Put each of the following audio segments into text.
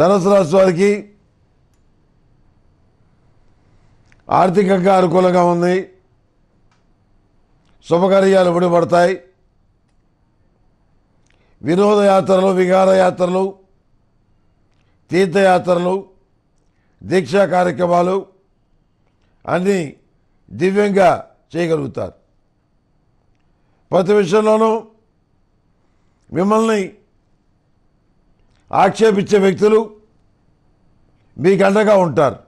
ధనసు రాశి వారికి ఆర్థికంగా అనుకూలంగా ఉంది శుభకార్యాలు విడిపడతాయి వినోదయాత్రలు విహారయాత్రలు తీర్థయాత్రలు దీక్షా కార్యక్రమాలు అన్నీ దివ్యంగా చేయగలుగుతారు ప్రతి విషయంలోనూ మిమ్మల్ని ఆక్షేపించే వ్యక్తులు మీకు అండగా ఉంటారు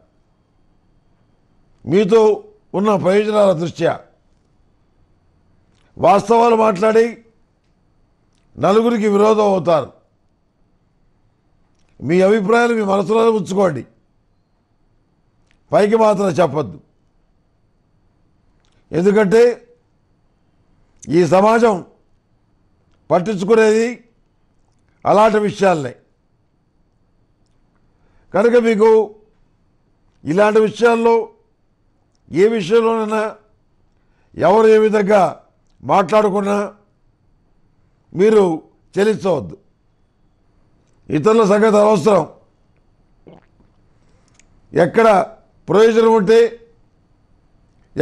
మీతో ఉన్న ప్రయోజనాల దృష్ట్యా వాస్తవాలు మాట్లాడి నలుగురికి విరోధం అవుతారు మీ అభిప్రాయాలు మీ మనసులో ఉంచుకోండి పైకి మాత్రం చెప్పద్దు ఎందుకంటే ఈ సమాజం పట్టించుకునేది అలాంటి విషయాలనే కనుక మీకు ఇలాంటి విషయాల్లో ఏ విషయంలోనైనా ఎవరు ఏ విధంగా మాట్లాడుకున్నా మీరు చెల్లించవద్దు ఇతరుల సంగతి అవసరం ఎక్కడ ప్రయోజనం ఉంటే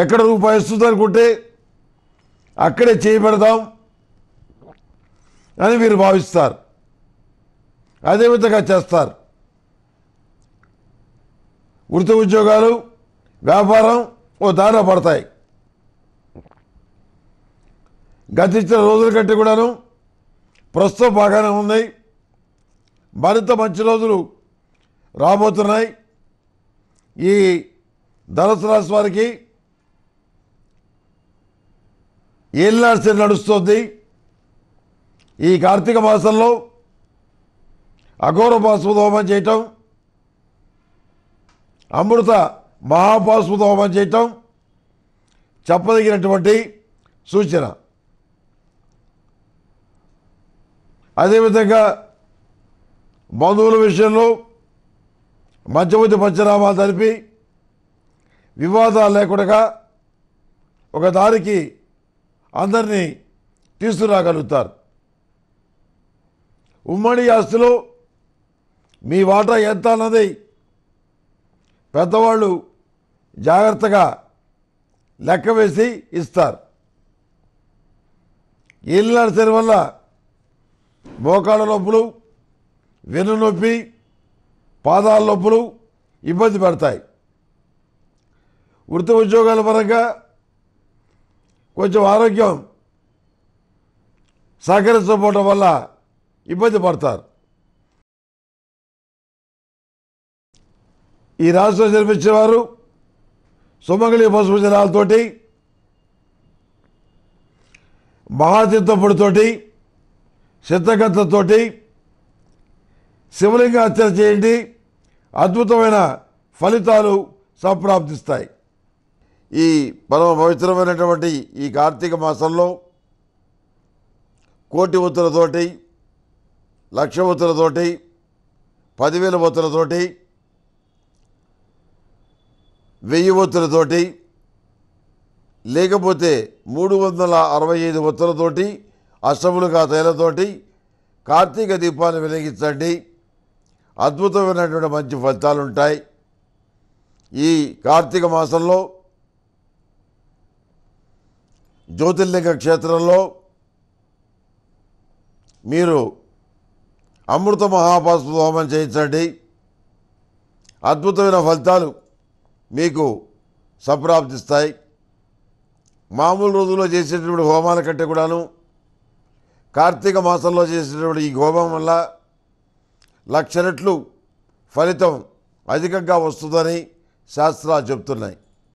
ఎక్కడ రూపాయి వస్తుంది అక్కడే చేయబడదాం అని మీరు భావిస్తారు అదే విధంగా చేస్తారు వృత్తి ఉద్యోగాలు వ్యాపారం ఓ దారిలో పడతాయి గతించిన రోజుల కంటే కూడాను ప్రస్తుతం బాగానే ఉన్నాయి మరింత మంచి రోజులు రాబోతున్నాయి ఈ ధనసు రాశి వారికి ఏళ్ళాడ్సి నడుస్తుంది ఈ కార్తీక మాసంలో అఘోర మాసం హోమం చేయటం అమృత మహాపాస్మృత హోమం చేయటం చెప్పదగినటువంటి సూచన అదేవిధంగా బంధువుల విషయంలో మధ్యమతి పంచనామాలు జరిపి వివాదాలు లేకుండా ఒక దారికి అందరినీ తీసుకురాగలుగుతారు ఉమ్మడి ఆస్తిలో మీ వాటా ఎంత అన్నది పెద్దవాళ్ళు జాగ్రత్తగా లెక్క వేసి ఇస్తారు ఇల్లు నడిచిన వల్ల మోకాళ్ళ నొప్పులు వెన్ను నొప్పి పాదాల నొప్పులు ఇబ్బంది పడతాయి వృత్తి ఉద్యోగాల పరంగా కొంచెం ఆరోగ్యం సహకరించకపోవటం వల్ల ఇబ్బంది పడతారు ఈ రాష్ట్రం నిర్మించిన వారు సుమంగళి పసుపు జలాలతోటి మహాతీర్థపుడితోటి సిద్ధగత్తతోటి శివలింగ హత్య చేయండి అద్భుతమైన ఫలితాలు సంప్రాప్తిస్తాయి ఈ పరమ పవిత్రమైనటువంటి ఈ కార్తీక మాసంలో కోటి ఒత్తులతోటి లక్ష ఒత్తులతోటి పదివేల ఒత్తులతోటి వెయ్యి ఒత్తులతోటి లేకపోతే మూడు వందల అరవై ఐదు ఒత్తులతోటి అష్టములుగా తైలతోటి కార్తీక దీపాన్ని వెలిగించండి అద్భుతమైనటువంటి మంచి ఫలితాలు ఉంటాయి ఈ కార్తీక మాసంలో జ్యోతిర్లింగ క్షేత్రంలో మీరు అమృత మహాపాస్వ హోమం చేయించండి అద్భుతమైన ఫలితాలు మీకు సంప్రాప్తిస్తాయి మామూలు రోజుల్లో చేసేటటువంటి హోమాల కంటే కూడాను కార్తీక మాసంలో చేసేటటువంటి ఈ హోమం వల్ల లక్ష రెట్లు ఫలితం అధికంగా వస్తుందని శాస్త్రాలు చెప్తున్నాయి